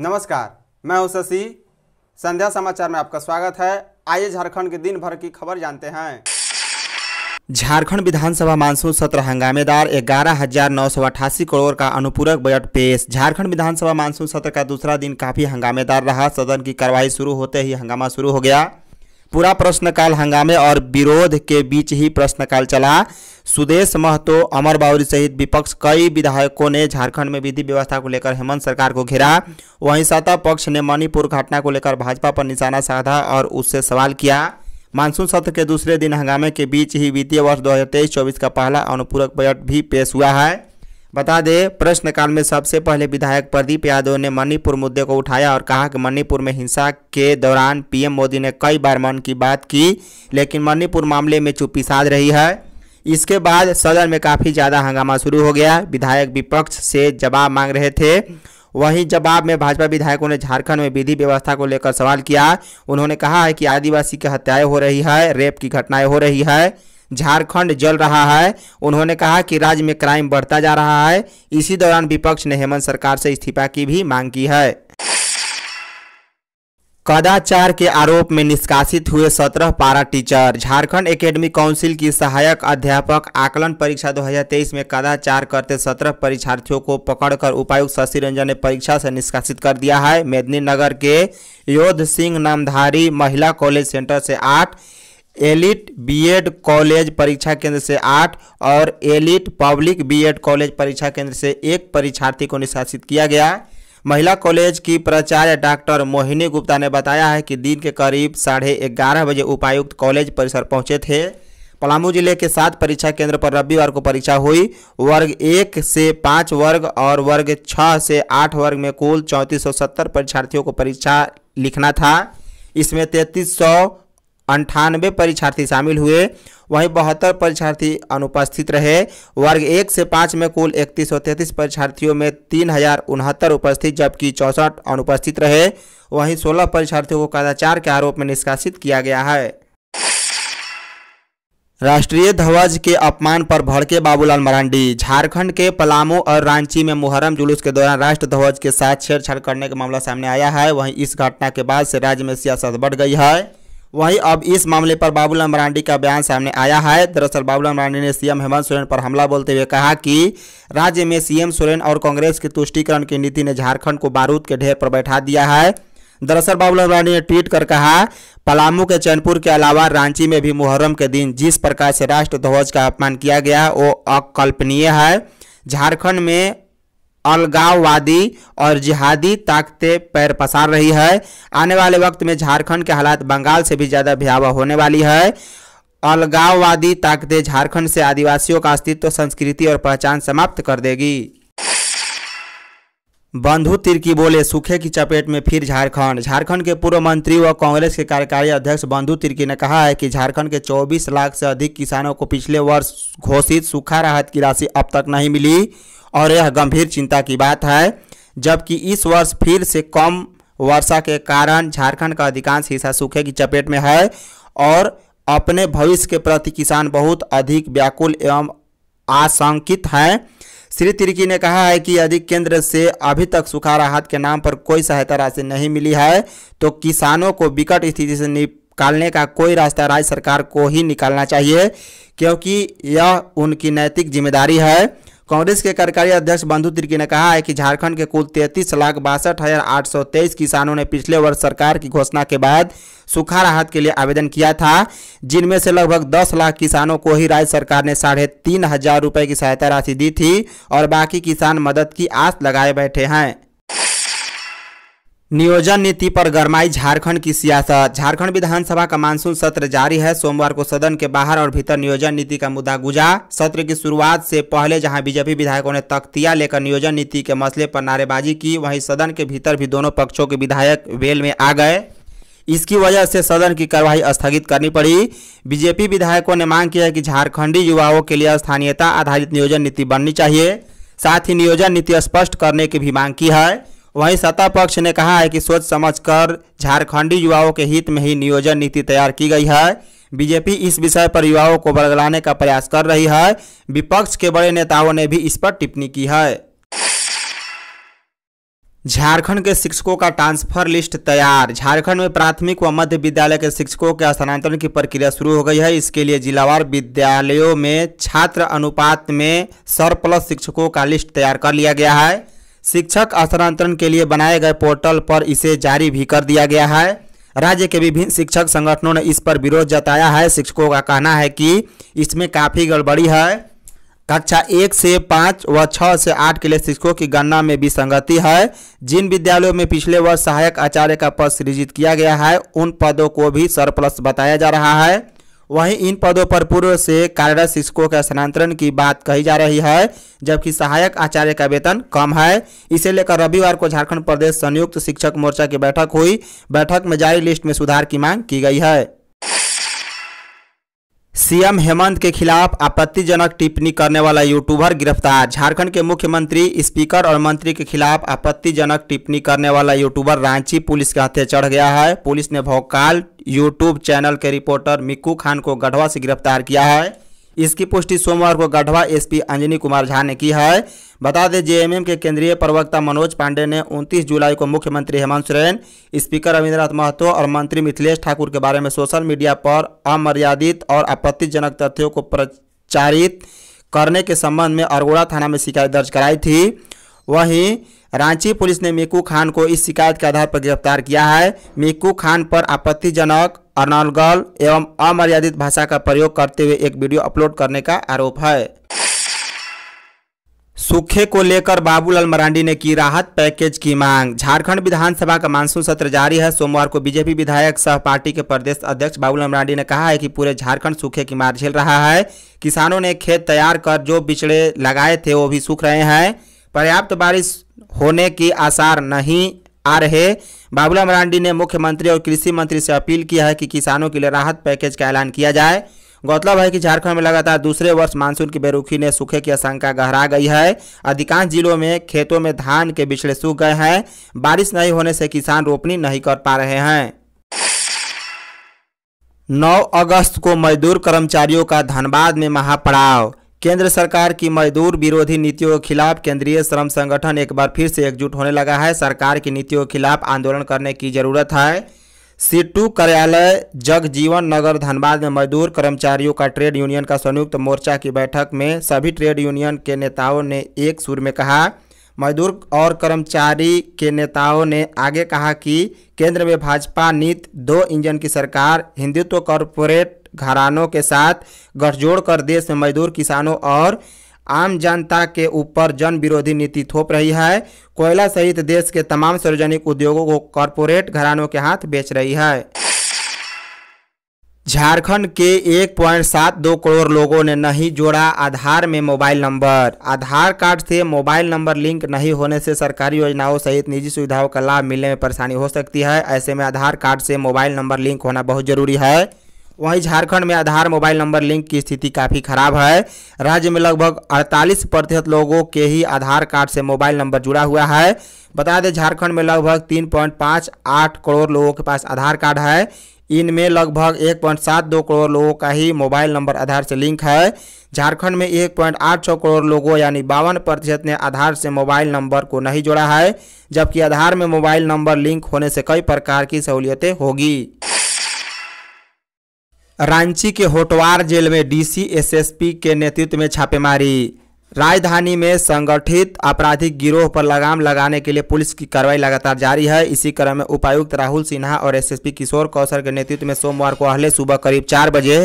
नमस्कार मैं हूं शशि संध्या समाचार में आपका स्वागत है आइए झारखंड के दिन भर की खबर जानते हैं झारखंड विधानसभा मानसून सत्र हंगामेदार ग्यारह हजार नौ सौ अठासी करोड़ का अनुपूरक बजट पेश झारखंड विधानसभा मानसून सत्र का दूसरा दिन काफी हंगामेदार रहा सदन की कार्यवाही शुरू होते ही हंगामा शुरू हो गया पूरा प्रश्नकाल हंगामे और विरोध के बीच ही प्रश्नकाल चला सुदेश महतो अमर बावरी सहित विपक्ष कई विधायकों ने झारखंड में विधि व्यवस्था को लेकर हेमंत सरकार को घेरा वहीं सत्ता पक्ष ने मणिपुर घटना को लेकर भाजपा पर निशाना साधा और उससे सवाल किया मानसून सत्र के दूसरे दिन हंगामे के बीच ही वित्तीय वर्ष दो 24 का पहला अनुपूरक बजट भी पेश हुआ है बता दें प्रश्नकाल में सबसे पहले विधायक प्रदीप यादव ने मणिपुर मुद्दे को उठाया और कहा कि मणिपुर में हिंसा के दौरान पीएम मोदी ने कई बार मन की बात की लेकिन मणिपुर मामले में चुप्पी साध रही है इसके बाद सदन में काफ़ी ज़्यादा हंगामा शुरू हो गया विधायक विपक्ष से जवाब मांग रहे थे वहीं जवाब में भाजपा विधायकों ने झारखंड में विधि व्यवस्था को लेकर सवाल किया उन्होंने कहा है कि आदिवासी की हत्याएं हो रही है रेप की घटनाएं हो रही है झारखंड जल रहा है उन्होंने कहा कि राज्य में क्राइम बढ़ता जा रहा है इसी दौरान विपक्ष ने हेमंत सरकार से इस्तीफा की भी मांग की है कदाचार के आरोप में निष्कासित हुए सत्रह पारा टीचर झारखंड एकेडमी काउंसिल की सहायक अध्यापक आकलन परीक्षा 2023 में कदाचार करते सत्रह परीक्षार्थियों को पकड़कर उपायुक्त शशि रंजन ने परीक्षा से निष्कासित कर दिया है मेदिनीनगर के योध सिंह नामधारी महिला कॉलेज सेंटर से आठ एलिट बीएड कॉलेज परीक्षा केंद्र से आठ और एलिट पब्लिक बीएड कॉलेज परीक्षा केंद्र से एक परीक्षार्थी को निष्कासित किया गया महिला कॉलेज की प्राचार्य डॉक्टर मोहिनी गुप्ता ने बताया है कि दिन के करीब साढ़े ग्यारह बजे उपायुक्त कॉलेज परिसर पहुंचे थे पलामू जिले के सात परीक्षा केंद्र पर रविवार को परीक्षा हुई वर्ग एक से पाँच वर्ग और वर्ग छः से आठ वर्ग में कुल चौंतीस परीक्षार्थियों को परीक्षा लिखना था इसमें तैंतीस सौ अंठानवे परीक्षार्थी शामिल हुए वहीं बहत्तर परीक्षार्थी अनुपस्थित रहे वर्ग एक से पाँच में कुल इकतीस सौ तैंतीस परीक्षार्थियों में तीन हजार उनहत्तर उपस्थित जबकि चौंसठ अनुपस्थित रहे वहीं सोलह परीक्षार्थियों को कदाचार के आरोप में निष्कासित किया गया है राष्ट्रीय ध्वज के अपमान पर भड़के बाबूलाल मरांडी झारखंड के पलामू और रांची में मुहर्रम जुलूस के दौरान राष्ट्र ध्वज के साथ छेड़छाड़ करने का मामला सामने आया है वहीं इस घटना के बाद से राज्य में सियासत बढ़ गई है वहीं अब इस मामले पर बाबूलाल मरांडी का बयान सामने आया है दरअसल बाबूलाल मरांडी ने सीएम हेमंत सोरेन पर हमला बोलते हुए कहा कि राज्य में सीएम सोरेन और कांग्रेस की तुष्टिकरण की नीति ने झारखंड को बारूद के ढेर पर बैठा दिया है दरअसल बाबूलाल मरांडी ने ट्वीट कर कहा पलामू के चैनपुर के अलावा रांची में भी मुहर्रम के दिन जिस प्रकार से राष्ट्र ध्वज का अपमान किया गया वो अकल्पनीय है झारखंड में अलगाववादी और जिहादी ताकतें पैर पसार रही है आने वाले वक्त में झारखंड के हालात बंगाल से भी ज़्यादा भयावह होने वाली है अलगाववादी ताकतें झारखंड से आदिवासियों का अस्तित्व संस्कृति और पहचान समाप्त कर देगी बंधु तिर्की बोले सूखे की चपेट में फिर झारखंड झारखंड के पूर्व मंत्री व कांग्रेस के कार्यकारी अध्यक्ष बंधु तिर्की ने कहा है कि झारखंड के 24 लाख से अधिक किसानों को पिछले वर्ष घोषित सूखा राहत की राशि अब तक नहीं मिली और यह गंभीर चिंता की बात है जबकि इस वर्ष फिर से कम वर्षा के कारण झारखंड का अधिकांश हिस्सा सूखे की चपेट में है और अपने भविष्य के प्रति किसान बहुत अधिक व्याकुल एवं आशंकित हैं श्री तिर्की ने कहा है कि यदि केंद्र से अभी तक सूखा राहत के नाम पर कोई सहायता राशि नहीं मिली है तो किसानों को विकट स्थिति से निकालने का कोई रास्ता राज्य सरकार को ही निकालना चाहिए क्योंकि यह उनकी नैतिक जिम्मेदारी है कांग्रेस के कार्यकारी अध्यक्ष बंधु तिर्की ने कहा है कि झारखंड के कुल तैंतीस लाख बासठ हजार आठ सौ तेईस किसानों ने पिछले वर्ष सरकार की घोषणा के बाद सूखा राहत के लिए आवेदन किया था जिनमें से लगभग दस लाख किसानों को ही राज्य सरकार ने साढ़े तीन हजार रुपये की सहायता राशि दी थी और बाकी किसान मदद की आस लगाए बैठे हैं नियोजन नीति पर गरमाई झारखंड की सियासत झारखंड विधानसभा का मानसून सत्र जारी है सोमवार को सदन के बाहर और भीतर नियोजन नीति का मुद्दा गुजा सत्र की शुरुआत से पहले जहां बीजेपी विधायकों ने तख्तिया लेकर नियोजन नीति के मसले पर नारेबाजी की वहीं सदन के भीतर भी दोनों पक्षों के विधायक वेल में आ गए इसकी वजह से सदन की कार्यवाही स्थगित करनी पड़ी बीजेपी विधायकों ने मांग की है कि झारखंडी युवाओं के लिए स्थानीयता आधारित नियोजन नीति बननी चाहिए साथ ही नियोजन नीति स्पष्ट करने की भी मांग की है वहीं सत्ता पक्ष ने कहा है कि सोच समझकर झारखंडी युवाओं के हित में ही नियोजन नीति तैयार की गई है बीजेपी इस विषय पर युवाओं को बदलाने का प्रयास कर रही है विपक्ष के बड़े नेताओं ने भी इस पर टिप्पणी की है झारखंड के शिक्षकों का ट्रांसफर लिस्ट तैयार झारखंड में प्राथमिक व मध्य विद्यालय के शिक्षकों के स्थानांतरण की प्रक्रिया शुरू हो गई है इसके लिए जिलावार विद्यालयों में छात्र अनुपात में सर प्लस शिक्षकों का लिस्ट तैयार कर लिया गया है शिक्षक स्थानांतरण के लिए बनाए गए पोर्टल पर इसे जारी भी कर दिया गया है राज्य के विभिन्न शिक्षक संगठनों ने इस पर विरोध जताया है शिक्षकों का कहना है कि इसमें काफ़ी गड़बड़ी है कक्षा एक से पाँच व छः से आठ के लिए शिक्षकों की गणना में भी संगति है जिन विद्यालयों में पिछले वर्ष सहायक आचार्य का पद सृजित किया गया है उन पदों को भी सरप्लस बताया जा रहा है वहीं इन पदों पर पूर्व से कार्यरत शिक्षकों के स्थानांतरण की बात कही जा रही है जबकि सहायक आचार्य का वेतन कम है इसे लेकर रविवार को झारखंड प्रदेश संयुक्त शिक्षक मोर्चा की बैठक हुई बैठक में जारी लिस्ट में सुधार की मांग की गई है सीएम हेमंत के खिलाफ आपत्तिजनक टिप्पणी करने वाला यूट्यूबर गिरफ्तार झारखंड के मुख्यमंत्री स्पीकर और मंत्री के खिलाफ आपत्तिजनक टिप्पणी करने वाला यूट्यूबर रांची पुलिस के हाथे चढ़ गया है पुलिस ने भोकाल यूट्यूब चैनल के रिपोर्टर मिक्कू खान को गढ़वा से गिरफ्तार किया है इसकी पुष्टि सोमवार को गढ़वा एसपी अंजनी कुमार झा ने की है बता दें जेएमएम के केंद्रीय प्रवक्ता मनोज पांडे ने 29 जुलाई को मुख्यमंत्री हेमंत सोरेन स्पीकर रविन्द्रनाथ महतो और मंत्री मिथिलेश ठाकुर के बारे में सोशल मीडिया पर अमर्यादित और आपत्तिजनक तथ्यों को प्रचारित करने के संबंध में अरगोड़ा थाना में शिकायत दर्ज कराई थी वहीं रांची पुलिस ने मीकू खान को इस शिकायत के आधार पर गिरफ्तार किया है मीकू खान पर आपत्तिजनक अनर्गल एवं अमर्यादित भाषा का प्रयोग करते हुए एक वीडियो अपलोड करने का आरोप है सूखे को लेकर बाबूलाल मरांडी ने की राहत पैकेज की मांग झारखंड विधानसभा का मानसून सत्र जारी है सोमवार को बीजेपी विधायक सह पार्टी के प्रदेश अध्यक्ष बाबूलाल मरांडी ने कहा है कि पूरे झारखंड सूखे की मार झेल रहा है किसानों ने खेत तैयार कर जो बिचड़े लगाए थे वो भी सूख रहे हैं पर्याप्त बारिश होने की आसार नहीं आ रहे बाबूलाल मरांडी ने मुख्यमंत्री और कृषि मंत्री से अपील किया है कि किसानों के लिए राहत पैकेज का ऐलान किया जाए गौरतलब है कि झारखंड में लगातार दूसरे वर्ष मानसून की बेरुखी ने सूखे की आशंका गहरा गई है अधिकांश जिलों में खेतों में धान के बिछड़े सूख गए हैं बारिश नहीं होने से किसान रोपनी नहीं कर पा रहे हैं 9 अगस्त को मजदूर कर्मचारियों का धनबाद में महापड़ाव केंद्र सरकार की मजदूर विरोधी नीतियों के खिलाफ केंद्रीय श्रम संगठन एक बार फिर से एकजुट होने लगा है सरकार की नीतियों के खिलाफ आंदोलन करने की जरूरत है सीटू कार्यालय जगजीवन नगर धनबाद में मजदूर कर्मचारियों का ट्रेड यूनियन का संयुक्त मोर्चा की बैठक में सभी ट्रेड यूनियन के नेताओं ने एक सुर में कहा मजदूर और कर्मचारी के नेताओं ने आगे कहा कि केंद्र में भाजपा नीति दो इंजन की सरकार हिंदुत्व कॉरपोरेट घरानों के साथ गठजोड़ कर देश में मजदूर किसानों और आम जनता के ऊपर जन विरोधी नीति थोप रही है कोयला सहित देश के तमाम सार्वजनिक उद्योगों को कॉरपोरेट घरानों के हाथ बेच रही है झारखंड के 1.72 करोड़ लोगों ने नहीं जोड़ा आधार में मोबाइल नंबर आधार कार्ड से मोबाइल नंबर लिंक नहीं होने से सरकारी योजनाओं सहित निजी सुविधाओं का लाभ मिलने में परेशानी हो सकती है ऐसे में आधार कार्ड से मोबाइल नंबर लिंक होना बहुत जरूरी है वहीं झारखंड में आधार मोबाइल नंबर लिंक की स्थिति काफ़ी खराब है राज्य में लगभग 48 प्रतिशत लोगों के ही आधार कार्ड से मोबाइल नंबर जुड़ा हुआ है बता दें झारखंड में लगभग 3.58 करोड़ लोगों के पास आधार कार्ड है इनमें लगभग 1.72 करोड़ लोगों का ही मोबाइल नंबर आधार से लिंक है झारखंड में 1.86 करोड़ लोगों यानी बावन प्रतिशत ने आधार से मोबाइल नंबर को नहीं जोड़ा है जबकि आधार में मोबाइल नंबर लिंक होने से कई प्रकार की सहूलियतें होगी रांची के होटवार जेल में डीसी एसएसपी के नेतृत्व में छापेमारी राजधानी में संगठित आपराधिक गिरोह पर लगाम लगाने के लिए पुलिस की कार्रवाई लगातार जारी है इसी क्रम में उपायुक्त राहुल सिन्हा और एसएसपी किशोर कौशल के नेतृत्व में सोमवार को अहले सुबह करीब चार बजे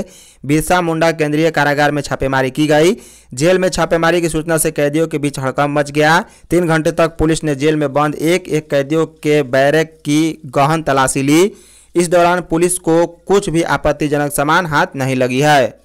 बिरसा मुंडा केंद्रीय कारागार में छापेमारी की गई जेल में छापेमारी की सूचना से कैदियों के बीच हड़कम मच गया तीन घंटे तक पुलिस ने जेल में बंद एक एक कैदियों के बैरक की गहन तलाशी ली इस दौरान पुलिस को कुछ भी आपत्तिजनक सामान हाथ नहीं लगी है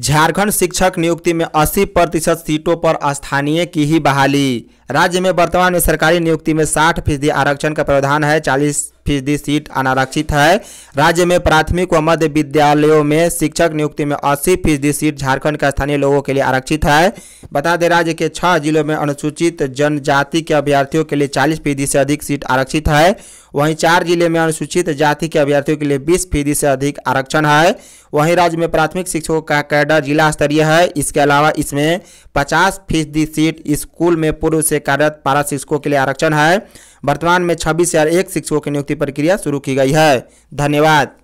झारखंड शिक्षक नियुक्ति में 80 प्रतिशत सीटों पर स्थानीय की ही बहाली राज्य में वर्तमान में सरकारी नियुक्ति में 60 फीसदी आरक्षण का प्रावधान है 40 फीसदी सीट अनारक्षित है राज्य में प्राथमिक व मध्य विद्यालयों में शिक्षक नियुक्ति में 80 फीसदी सीट झारखंड के स्थानीय लोगों के लिए आरक्षित है बता दें राज्य के छह जिलों में अनुसूचित जनजाति के अभ्यर्थियों के लिए चालीस फीसदी से अधिक सीट आरक्षित है वहीं चार जिले में अनुसूचित जाति के अभ्यर्थियों के लिए बीस फीसदी से अधिक आरक्षण है वहीं राज्य में प्राथमिक शिक्षकों का कैडर जिला स्तरीय है इसके अलावा इसमें पचास फीसदी सीट स्कूल में पूर्व से कार्यरत पारा शिक्षकों के लिए आरक्षण है वर्तमान में छब्बीस हजार एक शिक्षकों की नियुक्ति प्रक्रिया शुरू की गई है धन्यवाद